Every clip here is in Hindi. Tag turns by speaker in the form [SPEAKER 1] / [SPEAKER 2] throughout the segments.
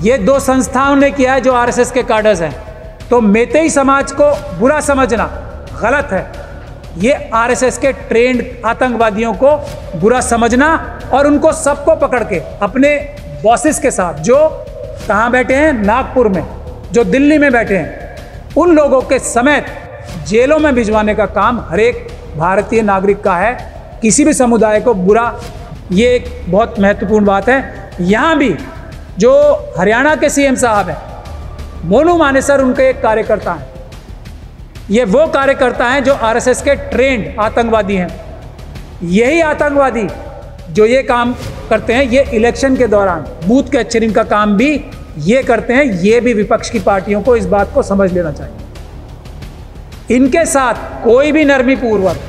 [SPEAKER 1] ये दो संस्थाओं ने किया है जो आरएसएस के कार्डर्स हैं तो मेतई समाज को बुरा समझना गलत है ये आरएसएस के ट्रेंड आतंकवादियों को बुरा समझना और उनको सबको पकड़ के अपने बॉसेस के साथ जो कहाँ बैठे हैं नागपुर में जो दिल्ली में बैठे हैं उन लोगों के समेत जेलों में भिजवाने का काम हर एक भारतीय नागरिक का है किसी भी समुदाय को बुरा ये एक बहुत महत्वपूर्ण बात है यहाँ भी जो हरियाणा के सीएम साहब हैं मोनू मानेसर उनके एक कार्यकर्ता हैं ये वो कार्यकर्ता हैं जो आरएसएस के ट्रेंड आतंकवादी हैं यही आतंकवादी जो ये काम करते हैं ये इलेक्शन के दौरान बूथ कैप्चरिंग का काम भी ये करते हैं ये भी विपक्ष की पार्टियों को इस बात को समझ लेना चाहिए इनके साथ कोई भी नरमी पूर्वक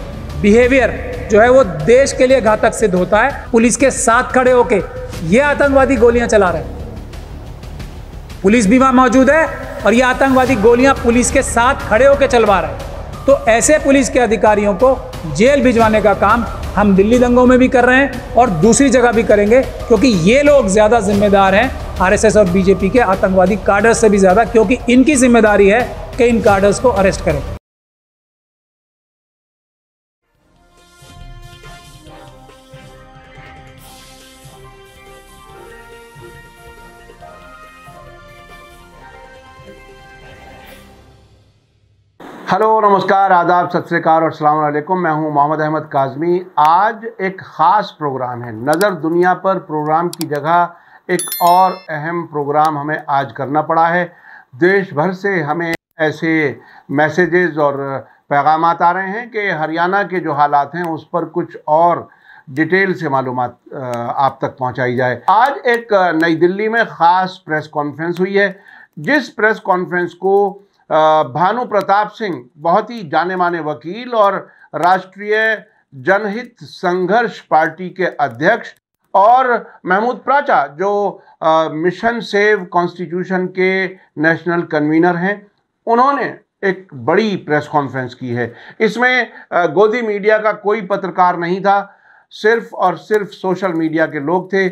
[SPEAKER 1] बिहेवियर जो है वो देश के लिए घातक सिद्ध होता है पुलिस के साथ खड़े होके ये आतंकवादी गोलियां चला रहे हैं पुलिस भी वहां मौजूद है और ये आतंकवादी गोलियां पुलिस के साथ खड़े होकर चलवा रहे हैं तो ऐसे पुलिस के अधिकारियों को जेल भिजवाने का काम हम दिल्ली दंगों में भी कर रहे हैं और दूसरी जगह भी करेंगे क्योंकि ये लोग ज़्यादा जिम्मेदार हैं आरएसएस और बीजेपी के आतंकवादी कार्डर्स से भी ज़्यादा क्योंकि इनकी जिम्मेदारी है कि इन कार्डर्स को अरेस्ट करें
[SPEAKER 2] हेलो नमस्कार आदाब सत श्रीकार और अलैक्म मैं हूं मोहम्मद अहमद काजमी आज एक ख़ास प्रोग्राम है नज़र दुनिया पर प्रोग्राम की जगह एक और अहम प्रोग्राम हमें आज करना पड़ा है देश भर से हमें ऐसे मैसेजेस और पैगाम आ रहे हैं कि हरियाणा के जो हालात हैं उस पर कुछ और डिटेल से मालूम आप तक पहुँचाई जाए आज एक नई दिल्ली में ख़ास प्रेस कॉन्फ्रेंस हुई है जिस प्रेस कॉन्फ्रेंस को भानु प्रताप सिंह बहुत ही जाने माने वकील और राष्ट्रीय जनहित संघर्ष पार्टी के अध्यक्ष और महमूद प्राचा जो मिशन सेव कॉन्स्टिट्यूशन के नेशनल कन्वीनर हैं उन्होंने एक बड़ी प्रेस कॉन्फ्रेंस की है इसमें गोदी मीडिया का कोई पत्रकार नहीं था सिर्फ और सिर्फ सोशल मीडिया के लोग थे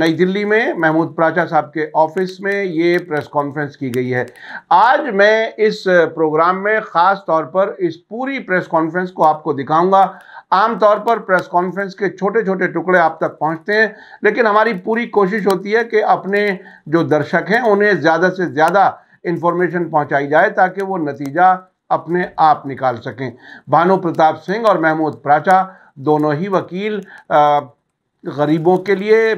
[SPEAKER 2] नई दिल्ली में महमूद प्राचा साहब के ऑफिस में ये प्रेस कॉन्फ्रेंस की गई है आज मैं इस प्रोग्राम में ख़ास तौर पर इस पूरी प्रेस कॉन्फ्रेंस को आपको दिखाऊंगा तौर पर प्रेस कॉन्फ्रेंस के छोटे छोटे टुकड़े आप तक पहुंचते हैं लेकिन हमारी पूरी कोशिश होती है कि अपने जो दर्शक हैं उन्हें ज़्यादा से ज़्यादा इन्फॉर्मेशन पहुँचाई जाए ताकि वो नतीजा अपने आप निकाल सकें भानु प्रताप सिंह और महमूद प्राचा दोनों ही वकील गरीबों के लिए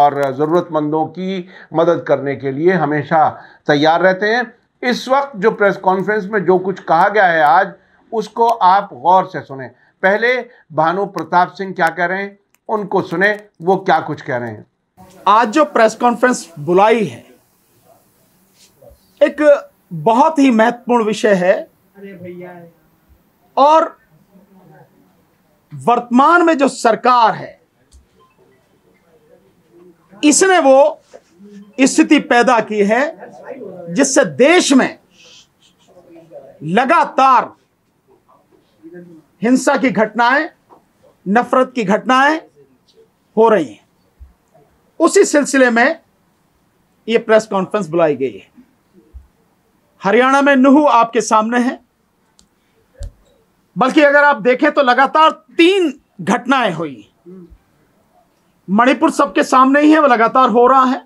[SPEAKER 2] और ज़रूरतमंदों की मदद करने के लिए हमेशा तैयार रहते हैं इस वक्त जो प्रेस कॉन्फ्रेंस में जो कुछ कहा गया है आज उसको आप गौर से सुने पहले भानु प्रताप सिंह क्या कह रहे हैं उनको सुने वो क्या कुछ कह रहे हैं आज जो प्रेस कॉन्फ्रेंस बुलाई है एक बहुत ही महत्वपूर्ण
[SPEAKER 3] विषय है और वर्तमान में जो सरकार है इसने वो स्थिति पैदा की है जिससे देश में लगातार हिंसा की घटनाएं नफरत की घटनाएं हो रही हैं उसी सिलसिले में ये प्रेस कॉन्फ्रेंस बुलाई गई है हरियाणा में नुहू आपके सामने है बल्कि अगर आप देखें तो लगातार तीन घटनाएं हुई मणिपुर सबके सामने ही है वो लगातार हो रहा है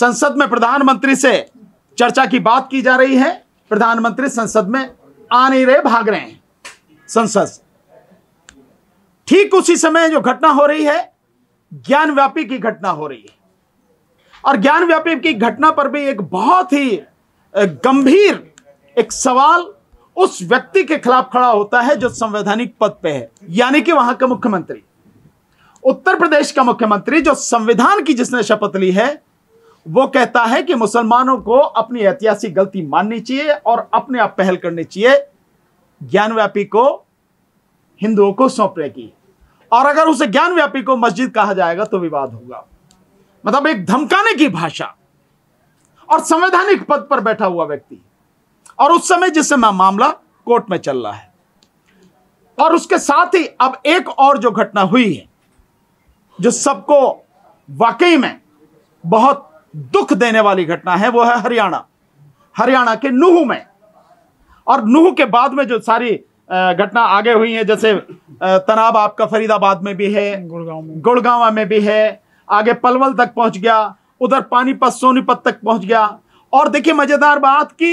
[SPEAKER 3] संसद में प्रधानमंत्री से चर्चा की बात की जा रही है प्रधानमंत्री संसद में आ नहीं रहे भाग रहे हैं संसद ठीक उसी समय जो घटना हो रही है ज्ञान व्यापी की घटना हो रही है और ज्ञान व्यापी की घटना पर भी एक बहुत ही गंभीर एक सवाल उस व्यक्ति के खिलाफ खड़ा होता है जो संवैधानिक पद पे है यानी कि वहां का मुख्यमंत्री उत्तर प्रदेश का मुख्यमंत्री जो संविधान की जिसने शपथ ली है वो कहता है कि मुसलमानों को अपनी ऐतिहासिक गलती माननी चाहिए और अपने आप पहल करनी चाहिए ज्ञानव्यापी को हिंदुओं को सौंपने की और अगर उसे ज्ञानव्यापी को मस्जिद कहा जाएगा तो विवाद होगा मतलब एक धमकाने की भाषा और संवैधानिक पद पर बैठा हुआ व्यक्ति और उस समय जिस समय मामला कोर्ट में चल रहा है और उसके साथ ही अब एक और जो घटना हुई है जो सबको वाकई में बहुत दुख देने वाली घटना है वो है हरियाणा हरियाणा के नूह में और नूह के बाद में जो सारी घटना आगे हुई है जैसे तनाब आपका फरीदाबाद में भी है
[SPEAKER 1] गुड़गांव
[SPEAKER 3] में में भी है आगे पलवल तक पहुंच गया उधर पानीपत सोनीपत तक पहुंच गया और देखिए मजेदार बात की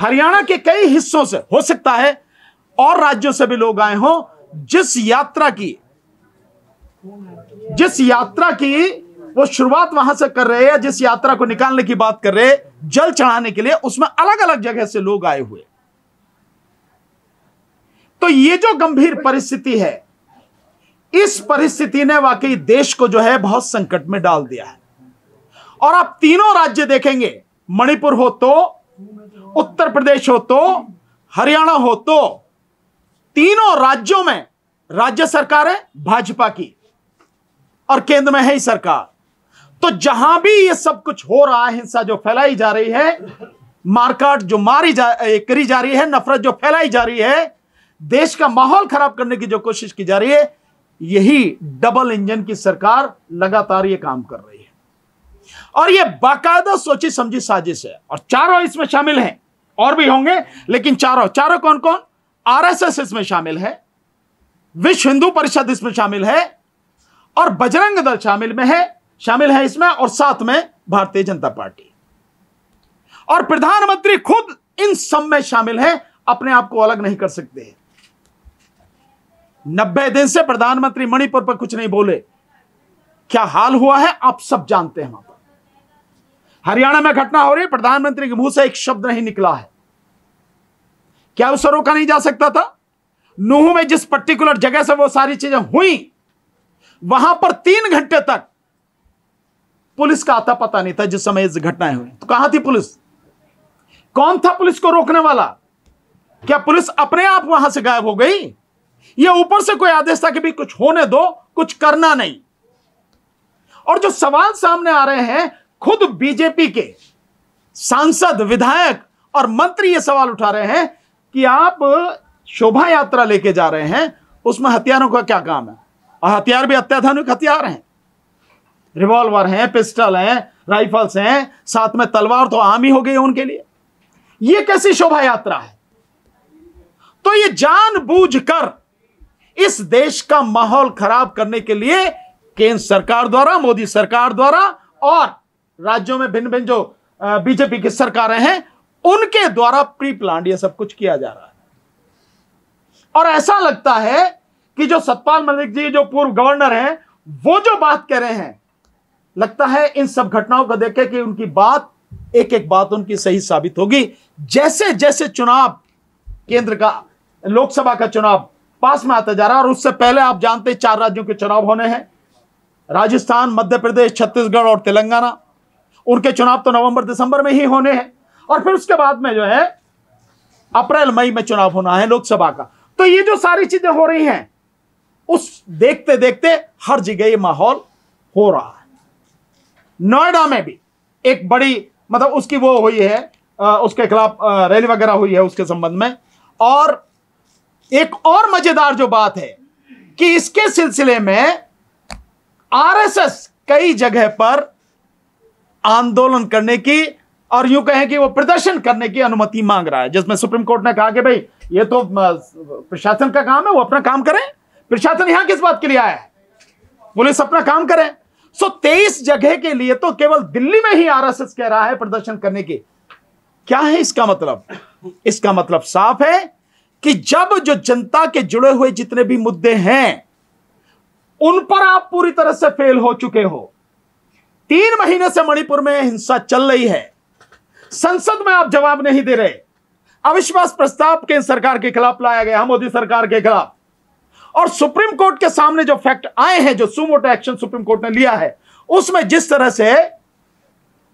[SPEAKER 3] हरियाणा के कई हिस्सों से हो सकता है और राज्यों से भी लोग आए हों जिस यात्रा की जिस यात्रा की वो शुरुआत वहां से कर रहे हैं जिस यात्रा को निकालने की बात कर रहे हैं जल चढ़ाने के लिए उसमें अलग अलग जगह से लोग आए हुए तो ये जो गंभीर परिस्थिति है इस परिस्थिति ने वाकई देश को जो है बहुत संकट में डाल दिया है और आप तीनों राज्य देखेंगे मणिपुर हो तो उत्तर प्रदेश हो तो हरियाणा हो तो तीनों राज्यों में राज्य सरकार है भाजपा की और केंद्र में है ही सरकार तो जहां भी ये सब कुछ हो रहा है हिंसा जो फैलाई जा रही है मारकाट जो मारी जा करी जा रही है नफरत जो फैलाई जा रही है देश का माहौल खराब करने की जो कोशिश की जा रही है यही डबल इंजन की सरकार लगातार ये काम कर रही है और ये बाकायदा सोची समझी साजिश है और चारों इसमें शामिल हैं और भी होंगे लेकिन चारों चारों कौन कौन आरएसएस इसमें शामिल है विश्व हिंदू परिषद इसमें शामिल है और बजरंग दल शामिल में है शामिल है इसमें और साथ में भारतीय जनता पार्टी और प्रधानमंत्री खुद इन सब में शामिल है अपने आप को अलग नहीं कर सकते नब्बे दिन से प्रधानमंत्री मणिपुर पर कुछ नहीं बोले क्या हाल हुआ है आप सब जानते हैं वहां पर हरियाणा में घटना हो रही प्रधानमंत्री के मुंह से एक शब्द नहीं निकला है क्या उसे रोका नहीं जा सकता था नूह में जिस पर्टिकुलर जगह से वो सारी चीजें हुई वहां पर तीन घंटे तक पुलिस का आता पता नहीं था जिस समय इस घटनाएं हुई तो कहां थी पुलिस कौन था पुलिस को रोकने वाला क्या पुलिस अपने आप वहां से गायब हो गई या ऊपर से कोई आदेश था कि भी कुछ होने दो कुछ करना नहीं और जो सवाल सामने आ रहे हैं खुद बीजेपी के सांसद विधायक और मंत्री ये सवाल उठा रहे हैं कि आप शोभा यात्रा लेके जा रहे हैं उसमें हथियारों का क्या काम है और हथियार भी अत्याधुनिक हथियार हैं रिवॉल्वर हैं पिस्टल हैं राइफल्स हैं साथ में तलवार तो आम ही हो गई उनके लिए यह कैसी शोभा यात्रा है तो ये जानबूझकर इस देश का माहौल खराब करने के लिए केंद्र सरकार द्वारा मोदी सरकार द्वारा और राज्यों में भिन्न भिन्न जो बीजेपी की सरकारें हैं उनके द्वारा प्री प्लान यह सब कुछ किया जा रहा है और ऐसा लगता है कि जो सतपाल मलिक जी जो पूर्व गवर्नर हैं वो जो बात कह रहे हैं लगता है इन सब घटनाओं को देखे कि उनकी बात एक एक बात उनकी सही साबित होगी जैसे जैसे चुनाव केंद्र का लोकसभा का चुनाव पास में आता जा रहा है और उससे पहले आप जानते चार राज्यों के चुनाव होने हैं राजस्थान मध्य प्रदेश छत्तीसगढ़ और तेलंगाना उनके चुनाव तो नवंबर दिसंबर में ही होने हैं और फिर उसके बाद में जो है अप्रैल मई में चुनाव होना है लोकसभा का तो ये जो सारी चीजें हो रही हैं उस देखते देखते हर जगह ये माहौल हो रहा है नोएडा में भी एक बड़ी मतलब उसकी वो हुई है आ, उसके खिलाफ रैली वगैरह हुई है उसके संबंध में और एक और मजेदार जो बात है कि इसके सिलसिले में आरएसएस कई जगह पर आंदोलन करने की और यूं कहें कि वो प्रदर्शन करने की अनुमति मांग रहा है जिसमें सुप्रीम कोर्ट ने कहा कि भाई ये तो प्रशासन का काम है वो अपना काम करें प्रशासन यहां किस बात के लिए आया है पुलिस अपना काम करें सो तेईस जगह के लिए तो केवल दिल्ली में ही आरएसएस कह रहा है प्रदर्शन करने की क्या है इसका मतलब इसका मतलब साफ है कि जब जो जनता के जुड़े हुए जितने भी मुद्दे हैं उन पर आप पूरी तरह से फेल हो चुके हो तीन महीने से मणिपुर में हिंसा चल रही है संसद में आप जवाब नहीं दे रहे अविश्वास प्रस्ताव के सरकार के खिलाफ लाया गया मोदी सरकार के खिलाफ और सुप्रीम कोर्ट के सामने जो फैक्ट आए हैं जो सुमोटो एक्शन सुप्रीम कोर्ट ने लिया है उसमें जिस तरह से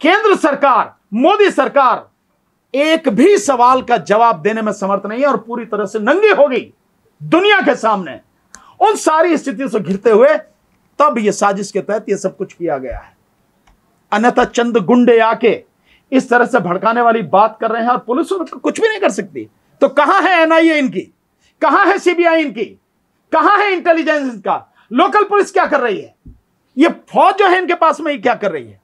[SPEAKER 3] केंद्र सरकार मोदी सरकार एक भी सवाल का जवाब देने में समर्थ नहीं है और पूरी तरह से नंगी हो गई दुनिया के सामने उन सारी स्थितियों से घिरते हुए तब यह साजिश के तहत यह सब कुछ किया गया है अन्यथा चंद गुंडे आके इस तरह से भड़काने वाली बात कर रहे हैं और पुलिस उनको कुछ भी नहीं कर सकती तो कहां है एनआईए इनकी कहां है सीबीआई इनकी कहां है इंटेलिजेंस इनका लोकल पुलिस क्या कर रही है ये फौज जो है इनके पास में ये क्या कर रही है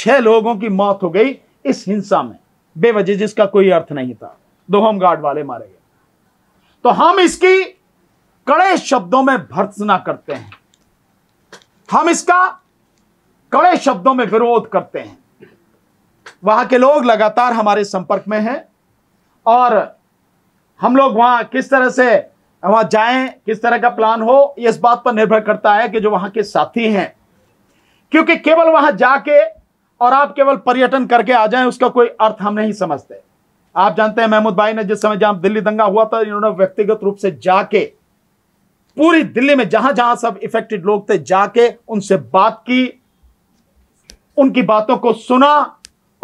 [SPEAKER 3] छह लोगों की मौत हो गई इस हिंसा में बेवजह जिसका कोई अर्थ नहीं था दो होम गार्ड वाले मारे गए तो हम इसकी कड़े शब्दों में भर्सना करते हैं हम इसका कड़े शब्दों में विरोध करते हैं वहां के लोग लगातार हमारे संपर्क में हैं और हम लोग वहां किस तरह से वहां जाएं किस तरह का प्लान हो इस बात पर निर्भर करता है कि जो वहां के साथी हैं क्योंकि केवल वहां जाके और आप केवल पर्यटन करके आ जाएं उसका कोई अर्थ हम नहीं समझते आप जानते हैं महमूद भाई ने जिस समय जहां दिल्ली दंगा हुआ था इन्होंने व्यक्तिगत रूप से जाके पूरी दिल्ली में जहां जहां सब इफेक्टेड लोग थे जाके उनसे बात की उनकी बातों को सुना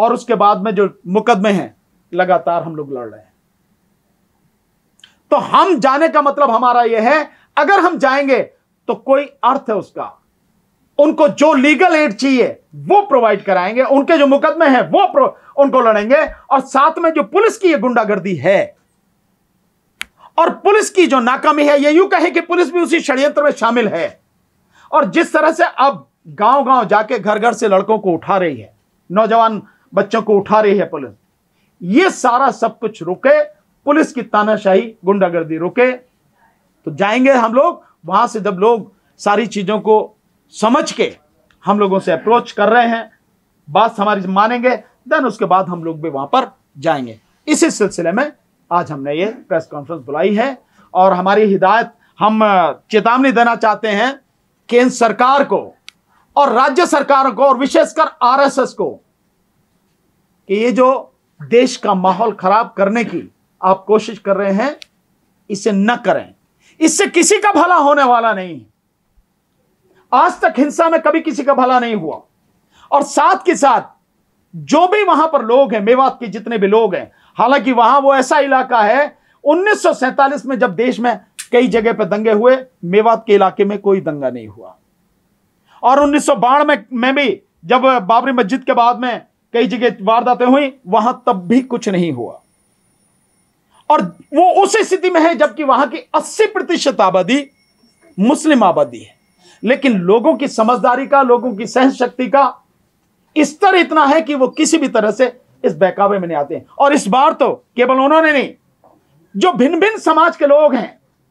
[SPEAKER 3] और उसके बाद में जो मुकदमे हैं लगातार हम लोग लड़ रहे हैं तो हम जाने का मतलब हमारा यह है अगर हम जाएंगे तो कोई अर्थ है उसका उनको जो लीगल एड चाहिए वो प्रोवाइड कराएंगे उनके जो मुकदमे हैं वो उनको लड़ेंगे और साथ में जो पुलिस की ये गुंडागर्दी है और पुलिस की जो नाकामी है ये यूं कहे कि पुलिस भी उसी षड्यंत्र में शामिल है और जिस तरह से अब गांव गांव जाके घर घर से लड़कों को उठा रही है नौजवान बच्चों को उठा रही है पुलिस ये सारा सब कुछ रुके पुलिस की तानाशाही गुंडागर्दी रुके तो जाएंगे हम लोग वहां से जब लोग सारी चीजों को समझ के हम लोगों से अप्रोच कर रहे हैं बात हमारी मानेंगे देन उसके बाद हम लोग भी वहां पर जाएंगे इसी सिलसिले में आज हमने ये प्रेस कॉन्फ्रेंस बुलाई है और हमारी हिदायत हम चेतावनी देना चाहते हैं केंद्र सरकार को और राज्य सरकार को और विशेषकर आरएसएस को कि ये जो देश का माहौल खराब करने की आप कोशिश कर रहे हैं इसे न करें इससे किसी का भला होने वाला नहीं आज तक हिंसा में कभी किसी का भला नहीं हुआ और साथ के साथ जो भी वहां पर लोग हैं मेवात के जितने भी लोग हैं हालांकि वहां वो ऐसा इलाका है उन्नीस में जब देश में कई जगह पर दंगे हुए मेवात के इलाके में कोई दंगा नहीं हुआ और उन्नीस में में भी जब बाबरी मस्जिद के बाद में कई जगह वारदातें हुई वहां तब भी कुछ नहीं हुआ और वो उस स्थिति में है जबकि वहां की 80 प्रतिशत आबादी मुस्लिम आबादी है लेकिन लोगों की समझदारी का लोगों की सहन शक्ति का स्तर इतना है कि वो किसी भी तरह से इस बहकावे में नहीं आते हैं और इस बार तो केवल उन्होंने नहीं जो भिन्न भिन्न समाज के लोग हैं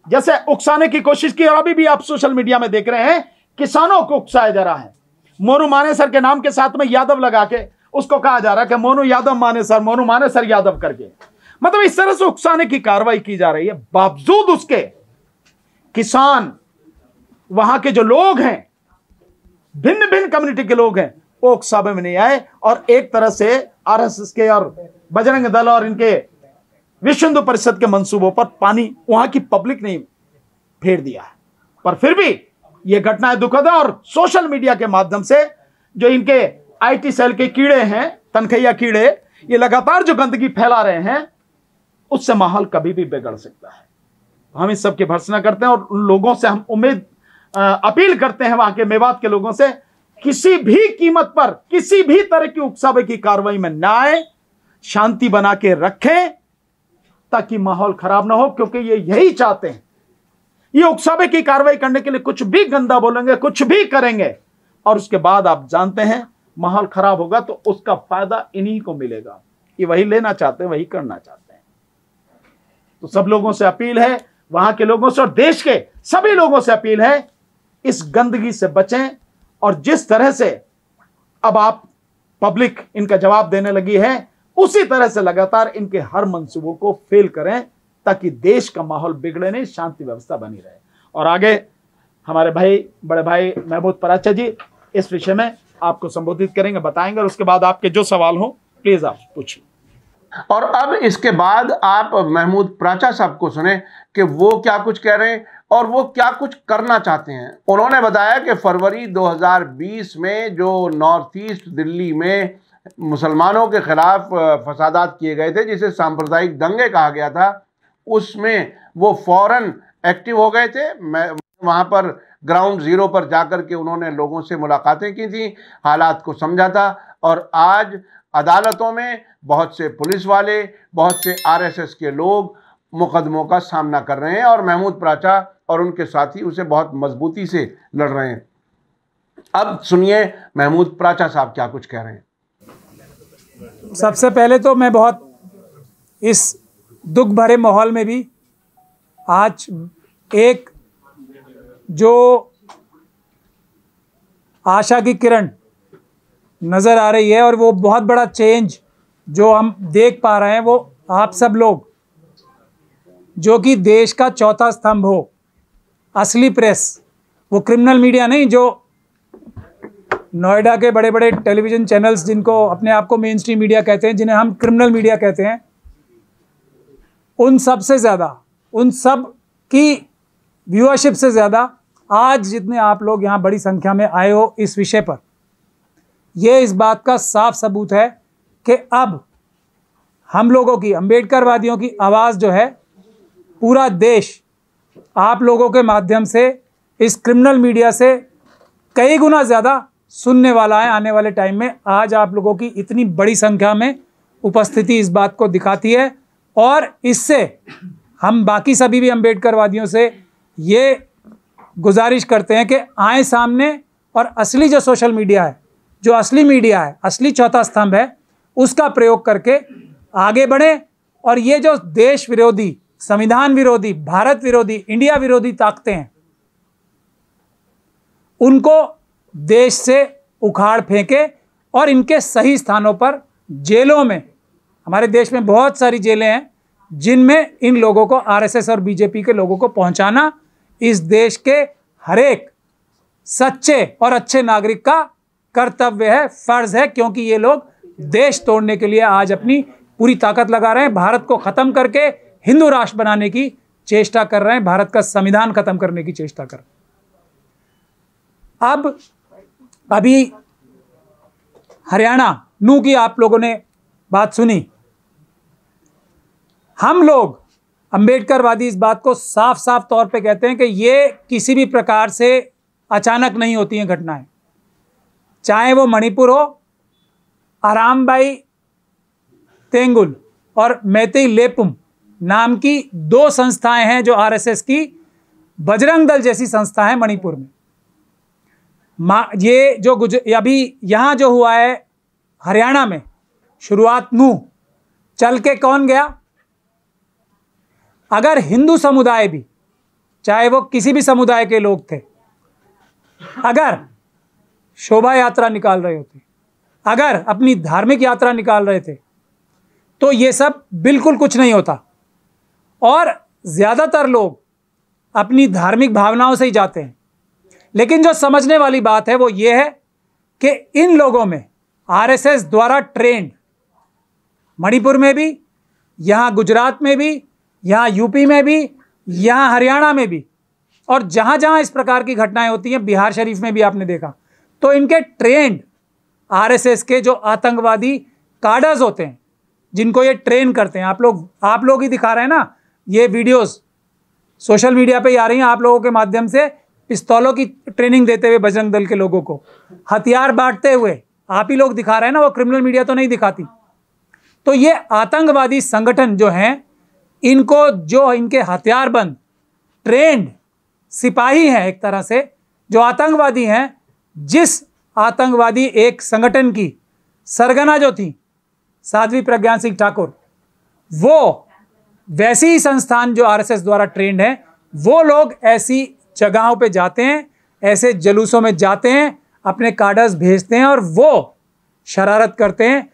[SPEAKER 3] जैसे उकसाने की कोशिश की और अभी भी आप सोशल मीडिया में देख रहे हैं किसानों को उकसाया जा रहा है मोनू मानेसर के नाम के साथ में यादव लगा के उसको कहा जा रहा है कि मोनू यादव मानेसर मोनू मानेसर यादव करके मतलब इस तरह से उकसाने की कार्रवाई की जा रही है बावजूद उसके किसान वहां के जो लोग हैं भिन्न भिन्न कम्युनिटी के लोग हैं वो उकसावे में नहीं आए और एक तरह से आर के और बजरंग दल और इनके विश्व हिंदू परिषद के मंसूबों पर पानी वहां की पब्लिक ने फेर दिया है पर फिर भी ये घटनाएं दुखद है और सोशल मीडिया के माध्यम से जो इनके आईटी सेल के कीड़े हैं तनखैया कीड़े ये लगातार जो गंदगी फैला रहे हैं उससे माहौल कभी भी बिगड़ सकता है तो हम इस सब की भर्सना करते हैं और उन लोगों से हम उम्मीद अपील करते हैं वहां के मेवात के लोगों से किसी भी कीमत पर किसी भी तरह की उकसावे की कार्रवाई में ना आए शांति बना के रखें ताकि माहौल खराब ना हो क्योंकि ये यही चाहते हैं ये उकसावे की कार्रवाई करने के लिए कुछ भी गंदा बोलेंगे कुछ भी करेंगे और उसके बाद आप जानते हैं माहौल खराब होगा तो उसका फायदा इन्हीं को मिलेगा ये वही लेना चाहते हैं वही करना चाहते हैं तो सब लोगों से अपील है वहां के लोगों से और देश के सभी लोगों से अपील है इस गंदगी से बचें और जिस तरह से अब आप पब्लिक इनका जवाब देने लगी है उसी तरह से लगातार इनके हर मंसूबों को फेल करें ताकि देश का माहौल बिगड़े नहीं शांति व्यवस्था बनी रहे और आगे हमारे भाई बड़े भाई महबूद पराचा जी इस विषय में आपको संबोधित करेंगे बताएंगे और उसके बाद आपके जो सवाल हो प्लीज आप पूछिए
[SPEAKER 2] और अब इसके बाद आप महमूद प्राचा साहब को सुने कि वो क्या कुछ कह रहे हैं और वो क्या कुछ करना चाहते हैं उन्होंने बताया कि फरवरी 2020 में जो नॉर्थ ईस्ट दिल्ली में मुसलमानों के खिलाफ फसादात किए गए थे जिसे सांप्रदायिक दंगे कहा गया था उसमें वो फौरन एक्टिव हो गए थे मैं वहाँ पर ग्राउंड ज़ीरो पर जाकर के उन्होंने लोगों से मुलाकातें की थी हालात को समझा था और आज अदालतों में बहुत से पुलिस वाले बहुत से आरएसएस के लोग मुकदमों का सामना कर रहे हैं और महमूद प्राचा और उनके साथी उसे बहुत मजबूती से लड़ रहे हैं अब सुनिए महमूद प्राचा साहब क्या कुछ कह रहे हैं सबसे पहले तो मैं बहुत इस
[SPEAKER 1] दुख भरे माहौल में भी आज एक जो आशा की किरण नज़र आ रही है और वो बहुत बड़ा चेंज जो हम देख पा रहे हैं वो आप सब लोग जो कि देश का चौथा स्तंभ हो असली प्रेस वो क्रिमिनल मीडिया नहीं जो नोएडा के बड़े बड़े टेलीविज़न चैनल्स जिनको अपने आप को मेन स्ट्रीम मीडिया कहते हैं जिन्हें हम क्रिमिनल मीडिया कहते हैं उन सब से ज़्यादा उन सब की व्यूअरशिप से ज़्यादा आज जितने आप लोग यहाँ बड़ी संख्या में आए हो इस विषय पर ये इस बात का साफ सबूत है कि अब हम लोगों की वादियों की आवाज़ जो है पूरा देश आप लोगों के माध्यम से इस क्रिमिनल मीडिया से कई गुना ज़्यादा सुनने वाला है आने वाले टाइम में आज आप लोगों की इतनी बड़ी संख्या में उपस्थिति इस बात को दिखाती है और इससे हम बाकी सभी भी अम्बेडकरवादियों से ये गुजारिश करते हैं कि आए सामने और असली जो सोशल मीडिया है जो असली मीडिया है असली चौथा स्तंभ है उसका प्रयोग करके आगे बढ़ें और ये जो देश विरोधी संविधान विरोधी भारत विरोधी इंडिया विरोधी ताकतें हैं उनको देश से उखाड़ फेंके और इनके सही स्थानों पर जेलों में हमारे देश में बहुत सारी जेलें हैं जिनमें इन लोगों को आरएसएस और बीजेपी के लोगों को पहुंचाना इस देश के हरेक सच्चे और अच्छे नागरिक का कर्तव्य है फर्ज है क्योंकि ये लोग देश तोड़ने के लिए आज अपनी पूरी ताकत लगा रहे हैं भारत को ख़त्म करके हिंदू राष्ट्र बनाने की चेष्टा कर रहे हैं भारत का संविधान खत्म करने की चेष्टा कर रहे हैं अब अभी हरियाणा नू की आप लोगों ने बात सुनी हम लोग अम्बेडकरवादी इस बात को साफ साफ तौर पे कहते हैं कि ये किसी भी प्रकार से अचानक नहीं होती हैं घटनाएं चाहे वो मणिपुर हो आरामबाई तेंगुल और मैते लेपुम नाम की दो संस्थाएं हैं जो आरएसएस की बजरंग दल जैसी संस्था है मणिपुर में ये जो गुज अभी यहाँ जो हुआ है हरियाणा में शुरुआत नू चल के कौन गया अगर हिंदू समुदाय भी चाहे वो किसी भी समुदाय के लोग थे अगर शोभा यात्रा निकाल रहे होते अगर अपनी धार्मिक यात्रा निकाल रहे थे तो ये सब बिल्कुल कुछ नहीं होता और ज़्यादातर लोग अपनी धार्मिक भावनाओं से ही जाते हैं लेकिन जो समझने वाली बात है वो ये है कि इन लोगों में आरएसएस द्वारा ट्रेंड मणिपुर में भी यहाँ गुजरात में भी यहाँ यूपी में भी यहाँ हरियाणा में भी और जहाँ जहाँ इस प्रकार की घटनाएं होती हैं बिहार शरीफ में भी आपने देखा तो इनके ट्रेंड आरएसएस के जो आतंकवादी कार्डर्स होते हैं जिनको ये ट्रेन करते हैं आप लोग आप लोग ही दिखा रहे हैं ना ये वीडियोस सोशल मीडिया पे ही आ रही हैं आप लोगों के माध्यम से पिस्तौलों की ट्रेनिंग देते हुए बजरंग दल के लोगों को हथियार बांटते हुए आप ही लोग दिखा रहे हैं ना वो क्रिमिनल मीडिया तो नहीं दिखाती तो ये आतंकवादी संगठन जो हैं इनको जो इनके हथियारबंद ट्रेंड सिपाही हैं एक तरह से जो आतंकवादी हैं जिस आतंकवादी एक संगठन की सरगना जो थी साध्वी प्रज्ञान सिंह ठाकुर वो वैसी ही संस्थान जो आरएसएस द्वारा ट्रेंड है वो लोग ऐसी जगहों पे जाते हैं ऐसे जलूसों में जाते हैं अपने कार्डर्स भेजते हैं और वो शरारत करते हैं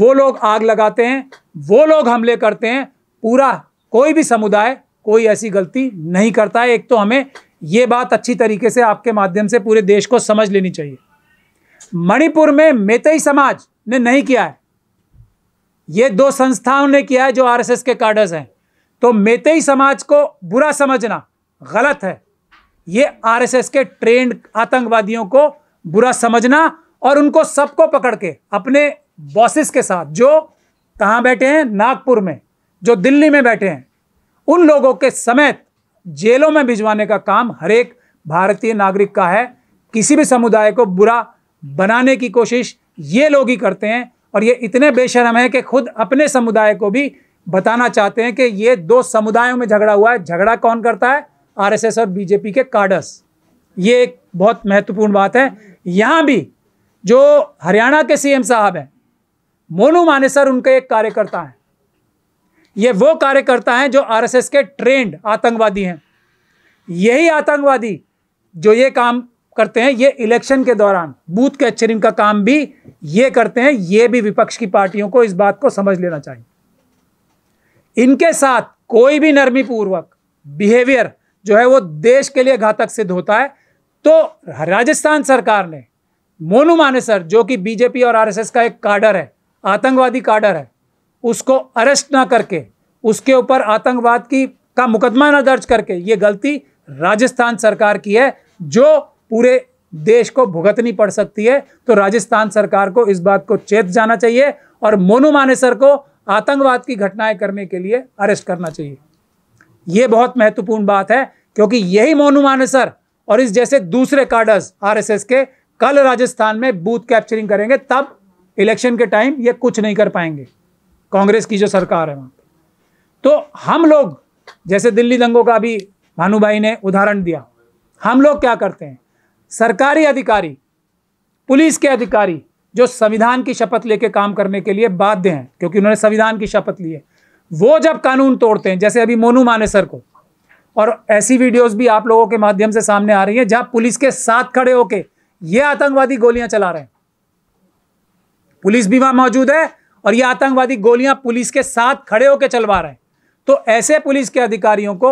[SPEAKER 1] वो लोग आग लगाते हैं वो लोग हमले करते हैं पूरा कोई भी समुदाय कोई ऐसी गलती नहीं करता है एक तो हमें ये बात अच्छी तरीके से आपके माध्यम से पूरे देश को समझ लेनी चाहिए मणिपुर में मेतई समाज ने नहीं किया है ये दो संस्थाओं ने किया है जो आरएसएस के कार्डर्स हैं तो मेतई समाज को बुरा समझना गलत है ये आरएसएस के ट्रेंड आतंकवादियों को बुरा समझना और उनको सबको पकड़ के अपने बॉसेस के साथ जो कहाँ बैठे हैं नागपुर में जो दिल्ली में बैठे हैं उन लोगों के समेत जेलों में भिजवाने का काम हर एक भारतीय नागरिक का है किसी भी समुदाय को बुरा बनाने की कोशिश ये लोग ही करते हैं और ये इतने बेशरम हैं कि खुद अपने समुदाय को भी बताना चाहते हैं कि ये दो समुदायों में झगड़ा हुआ है झगड़ा कौन करता है आरएसएस और बीजेपी के कार्डस ये एक बहुत महत्वपूर्ण बात है यहाँ भी जो हरियाणा के सीएम साहब हैं मोनू मानेसर उनके एक कार्यकर्ता हैं ये वो कार्यकर्ता हैं जो आरएसएस के ट्रेंड आतंकवादी हैं यही आतंकवादी जो ये काम करते हैं ये इलेक्शन के दौरान बूथ कैप्चरिंग का काम भी ये करते हैं ये भी विपक्ष की पार्टियों को इस बात को समझ लेना चाहिए इनके साथ कोई भी नरमी पूर्वक बिहेवियर जो है वो देश के लिए घातक सिद्ध होता है तो राजस्थान सरकार ने मोनू मानेसर जो कि बीजेपी और आरएसएस का एक काडर है आतंकवादी काडर है उसको अरेस्ट ना करके उसके ऊपर आतंकवाद की का मुकदमा ना दर्ज करके ये गलती राजस्थान सरकार की है जो पूरे देश को भुगतनी पड़ सकती है तो राजस्थान सरकार को इस बात को चेत जाना चाहिए और मोनू मानेसर को आतंकवाद की घटनाएं करने के लिए अरेस्ट करना चाहिए ये बहुत महत्वपूर्ण बात है क्योंकि यही मोनू मानेसर और इस जैसे दूसरे कार्डर्स आरएसएस के कल राजस्थान में बूथ कैप्चरिंग करेंगे तब इलेक्शन के टाइम ये कुछ नहीं कर पाएंगे कांग्रेस की जो सरकार है वहाँ तो हम लोग जैसे दिल्ली दंगों का अभी भानु भाई ने उदाहरण दिया हम लोग क्या करते हैं सरकारी अधिकारी पुलिस के अधिकारी जो संविधान की शपथ लेके काम करने के लिए बाध्य हैं क्योंकि उन्होंने संविधान की शपथ ली है वो जब कानून तोड़ते हैं जैसे अभी मोनू मानेसर को और ऐसी वीडियोस भी आप लोगों के माध्यम से सामने आ रही हैं जहां पुलिस के साथ खड़े होके ये आतंकवादी गोलियां चला रहे हैं पुलिस भी वहां मौजूद है और ये आतंकवादी गोलियां पुलिस के साथ खड़े होकर चलवा रहे हैं तो ऐसे पुलिस के अधिकारियों को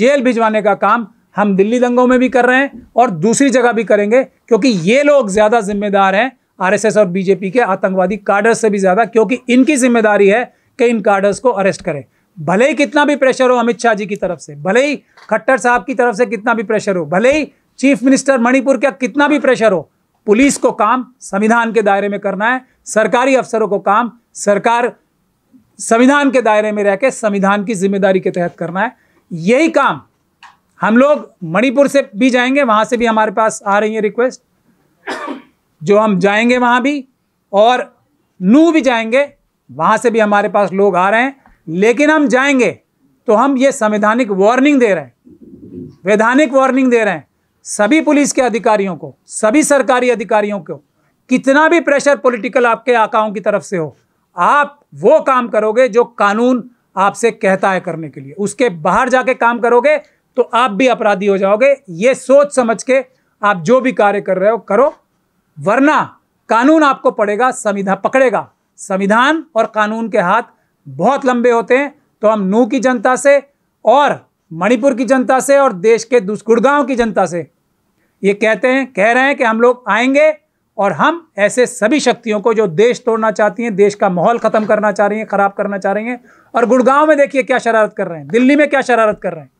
[SPEAKER 1] जेल भिजवाने का काम हम दिल्ली दंगों में भी कर रहे हैं और दूसरी जगह भी करेंगे क्योंकि ये लोग ज़्यादा जिम्मेदार हैं आरएसएस और बीजेपी के आतंकवादी कार्डर्स से भी ज़्यादा क्योंकि इनकी जिम्मेदारी है कि इन कार्डर्स को अरेस्ट करें भले ही कितना भी प्रेशर हो अमित शाह जी की तरफ से भले ही खट्टर साहब की तरफ से कितना भी प्रेशर हो भले ही चीफ मिनिस्टर मणिपुर का कितना भी प्रेशर हो पुलिस को काम संविधान के दायरे में करना है सरकारी अफसरों को काम सरकार संविधान के दायरे में रह के संविधान की जिम्मेदारी के तहत करना है यही काम हम लोग मणिपुर से भी जाएंगे वहां से भी हमारे पास आ रही है रिक्वेस्ट जो हम जाएंगे वहां भी और नू भी जाएंगे वहां से भी हमारे पास लोग आ रहे हैं लेकिन हम जाएंगे तो हम ये संवैधानिक वार्निंग दे रहे हैं वैधानिक वार्निंग दे रहे हैं सभी पुलिस के अधिकारियों को सभी सरकारी अधिकारियों को कितना भी प्रेशर पॉलिटिकल आपके आकाओं की तरफ से हो आप वो काम करोगे जो कानून आपसे कहता है करने के लिए उसके बाहर जाके काम करोगे तो आप भी अपराधी हो जाओगे ये सोच समझ के आप जो भी कार्य कर रहे हो करो वरना कानून आपको पड़ेगा संविधान पकड़ेगा संविधान और कानून के हाथ बहुत लंबे होते हैं तो हम नू की जनता से और मणिपुर की जनता से और देश के गुड़गांव की जनता से ये कहते हैं कह रहे हैं कि हम लोग आएंगे और हम ऐसे सभी शक्तियों को जो देश तोड़ना चाहती हैं देश का माहौल ख़त्म करना चाह रही हैं ख़राब करना चाह रही हैं और गुड़गांव में देखिए क्या शरारत कर रहे हैं दिल्ली में क्या शरारत कर रहे हैं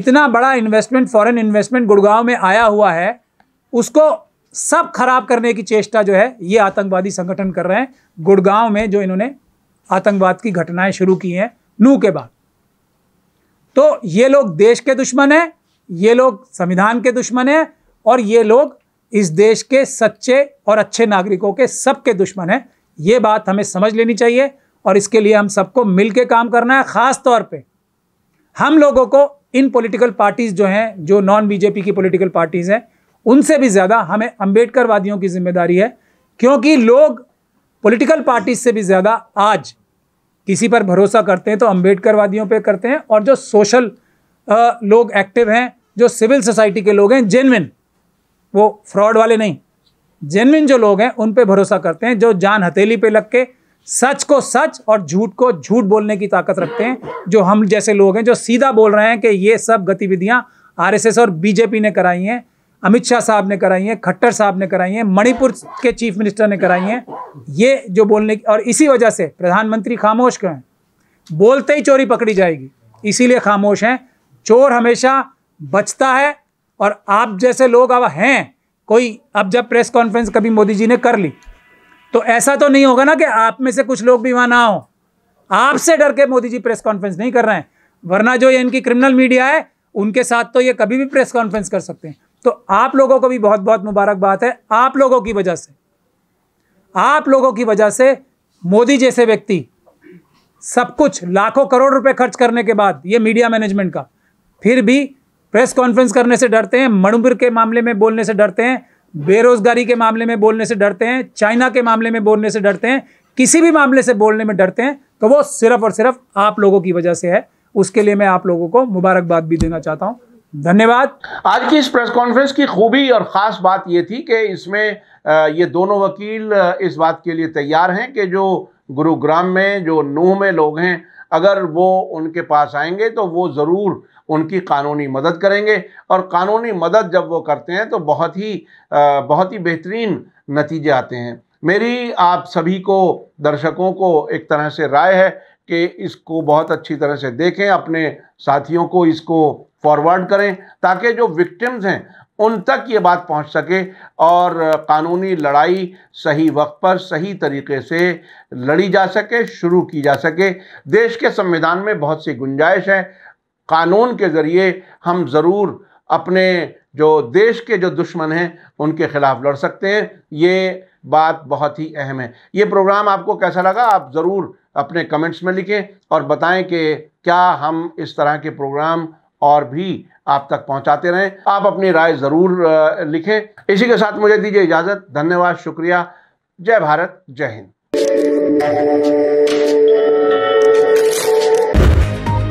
[SPEAKER 1] इतना बड़ा इन्वेस्टमेंट फॉरेन इन्वेस्टमेंट गुड़गांव में आया हुआ है उसको सब खराब करने की चेष्टा जो है ये आतंकवादी संगठन कर रहे हैं गुड़गांव में जो इन्होंने आतंकवाद की घटनाएं शुरू की हैं नू के बाद तो ये लोग देश के दुश्मन हैं ये लोग संविधान के दुश्मन हैं और ये लोग इस देश के सच्चे और अच्छे नागरिकों के सबके दुश्मन हैं ये बात हमें समझ लेनी चाहिए और इसके लिए हम सबको मिल के काम करना है ख़ास तौर पर हम लोगों को इन पॉलिटिकल पार्टीज़ जो हैं जो नॉन बीजेपी की पॉलिटिकल पार्टीज़ हैं उनसे भी ज़्यादा हमें अम्बेडकरवादियों की जिम्मेदारी है क्योंकि लोग पॉलिटिकल पार्टीज से भी ज़्यादा आज किसी पर भरोसा करते हैं तो अम्बेडकरवादियों पे करते हैं और जो सोशल लोग एक्टिव हैं जो सिविल सोसाइटी के लोग हैं जेनविन वो फ्रॉड वाले नहीं जेनविन जो लोग हैं उन पर भरोसा करते हैं जो जान हथेली पे लग के सच को सच और झूठ को झूठ बोलने की ताकत रखते हैं जो हम जैसे लोग हैं जो सीधा बोल रहे हैं कि ये सब गतिविधियां आरएसएस और बीजेपी ने कराई हैं अमित शाह साहब ने कराई हैं खट्टर साहब ने कराई हैं मणिपुर के चीफ मिनिस्टर ने कराई हैं ये जो बोलने की और इसी वजह से प्रधानमंत्री खामोश क्यों हैं बोलते ही चोरी पकड़ी जाएगी इसीलिए खामोश हैं चोर हमेशा बचता है और आप जैसे लोग अब हैं कोई अब जब प्रेस कॉन्फ्रेंस कभी मोदी जी ने कर ली तो ऐसा तो नहीं होगा ना कि आप में से कुछ लोग भी वहाँ ना हो आपसे डर के मोदी जी प्रेस कॉन्फ्रेंस नहीं कर रहे हैं वरना जो ये इनकी क्रिमिनल मीडिया है उनके साथ तो ये कभी भी प्रेस कॉन्फ्रेंस कर सकते हैं तो आप लोगों को भी बहुत बहुत मुबारकबाद है आप लोगों की वजह से आप लोगों की वजह से मोदी जैसे व्यक्ति सब कुछ लाखों करोड़ रुपए खर्च करने के बाद ये मीडिया मैनेजमेंट का फिर भी प्रेस कॉन्फ्रेंस करने से डरते हैं मणुपुर के मामले में बोलने से डरते हैं बेरोजगारी के मामले में बोलने से डरते हैं चाइना के मामले में बोलने से डरते हैं किसी भी मामले से बोलने में डरते हैं तो वो सिर्फ और सिर्फ आप लोगों की वजह
[SPEAKER 2] से है उसके लिए मैं आप लोगों को मुबारकबाद भी देना चाहता हूँ धन्यवाद आज की इस प्रेस कॉन्फ्रेंस की खूबी और ख़ास बात ये थी कि इसमें ये दोनों वकील इस बात के लिए तैयार हैं कि जो गुरुग्राम में जो नूह में लोग हैं अगर वो उनके पास आएंगे तो वो ज़रूर उनकी कानूनी मदद करेंगे और कानूनी मदद जब वो करते हैं तो बहुत ही बहुत ही बेहतरीन नतीजे आते हैं मेरी आप सभी को दर्शकों को एक तरह से राय है कि इसको बहुत अच्छी तरह से देखें अपने साथियों को इसको फॉरवर्ड करें ताकि जो विक्टिम्स हैं उन तक ये बात पहुंच सके और कानूनी लड़ाई सही वक्त पर सही तरीके से लड़ी जा सके शुरू की जा सके देश के संविधान में बहुत सी गुंजाइश है कानून के ज़रिए हम ज़रूर अपने जो देश के जो दुश्मन हैं उनके ख़िलाफ़ लड़ सकते हैं ये बात बहुत ही अहम है ये प्रोग्राम आपको कैसा लगा आप ज़रूर अपने कमेंट्स में लिखें और बताएं कि क्या हम इस तरह के प्रोग्राम और भी आप तक पहुंचाते रहें आप अपनी राय ज़रूर लिखें इसी के साथ मुझे दीजिए इजाज़त धन्यवाद शुक्रिया जय भारत जय हिंद